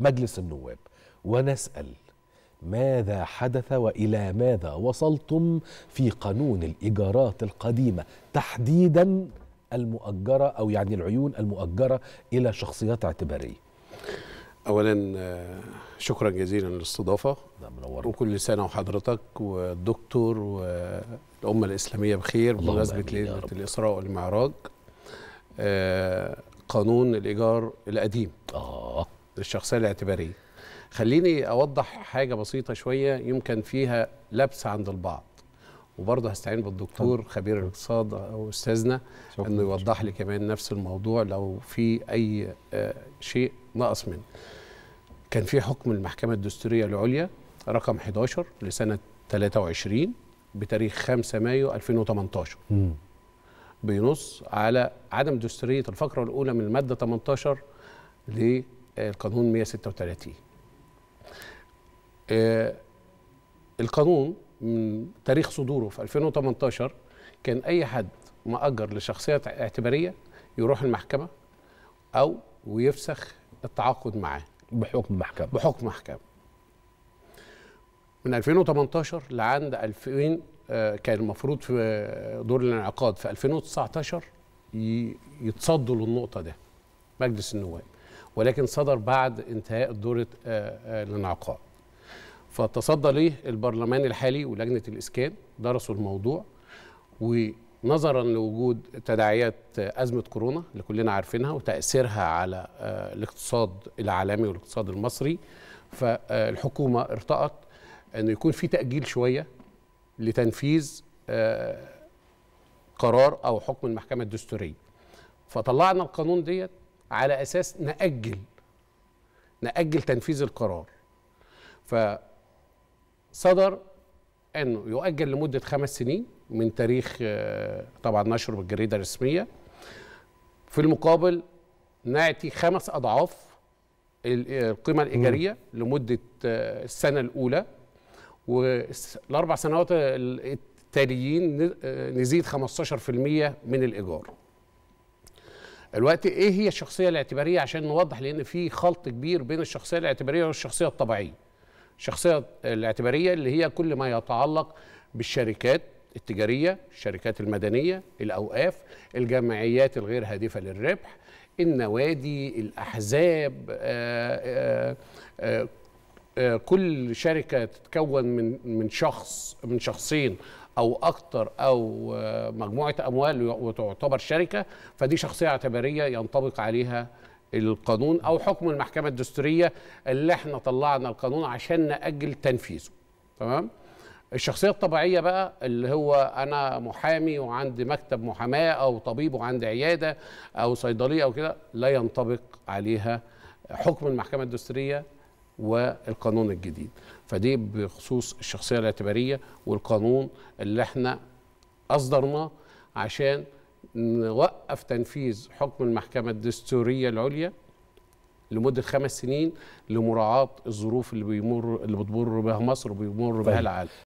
مجلس النواب ونسأل ماذا حدث والى ماذا وصلتم في قانون الايجارات القديمه تحديدا المؤجره او يعني العيون المؤجره الى شخصيات اعتباريه. اولا آه، شكرا جزيلا للاستضافه نعم، وكل سنه وحضرتك والدكتور والامه الاسلاميه بخير بمناسبه ليله الاسراء والمعراج آه، قانون الايجار القديم آه للشخصيه الاعتباريه خليني اوضح حاجه بسيطه شويه يمكن فيها لبس عند البعض وبرضه هستعين بالدكتور خبير الاقتصاد او استاذنا انه يوضح لي كمان نفس الموضوع لو في اي آه، شيء ناقص منه كان في حكم المحكمه الدستوريه العليا رقم 11 لسنه 23 بتاريخ 5 مايو 2018 م. بينص على عدم دستوريه الفقره الاولى من الماده 18 ل القانون 136 آه، القانون من تاريخ صدوره في 2018 كان أي حد مأجر لشخصية اعتبارية يروح المحكمة أو ويفسخ التعاقد معاه بحكم محكمة بحكم محكمة من 2018 لعند 2000 آه، كان المفروض في دور الانعقاد في 2019 يتصدوا للنقطة ده مجلس النواب ولكن صدر بعد انتهاء دوره الانعقاد آه، آه، فتصدى ليه البرلمان الحالي ولجنه الاسكان درسوا الموضوع ونظرا لوجود تداعيات آه، ازمه كورونا اللي كلنا عارفينها وتاثيرها على الاقتصاد العالمي والاقتصاد المصري فالحكومه ارتأت انه يكون في تاجيل شويه لتنفيذ قرار او حكم المحكمه الدستوريه فطلعنا القانون ديت على اساس ناجل ناجل تنفيذ القرار فصدر انه يؤجل لمده خمس سنين من تاريخ آه، طبعا نشره بالجريده الرسميه في المقابل نعطي خمس اضعاف آه، القيمه الايجاريه لمده آه، السنه الاولى والاربع سنوات التاليين نزيد 15% من الايجار الوقت ايه هي الشخصيه الاعتباريه عشان نوضح لان في خلط كبير بين الشخصيه الاعتباريه والشخصيه الطبيعيه الشخصيه الاعتباريه اللي هي كل ما يتعلق بالشركات التجاريه الشركات المدنيه الاوقاف الجمعيات الغير هادفه للربح النوادي الاحزاب آآ آه، آآ آه، آه، كل شركه تتكون من من شخص من شخصين او اكتر او آه، مجموعه اموال وتعتبر شركه فدي شخصيه اعتباريه ينطبق عليها القانون او حكم المحكمه الدستوريه اللي احنا طلعنا القانون عشان ناجل تنفيذه تمام الشخصيه الطبيعيه بقى اللي هو انا محامي وعندي مكتب محاماه او طبيب وعندي عياده او صيدليه او كده لا ينطبق عليها حكم المحكمه الدستوريه والقانون الجديد فدي بخصوص الشخصية الاعتبارية والقانون اللي احنا أصدرناه عشان نوقف تنفيذ حكم المحكمة الدستورية العليا لمدة خمس سنين لمراعاة الظروف اللي بيمر اللي بتمر بها مصر وبيمر بها طيب. العالم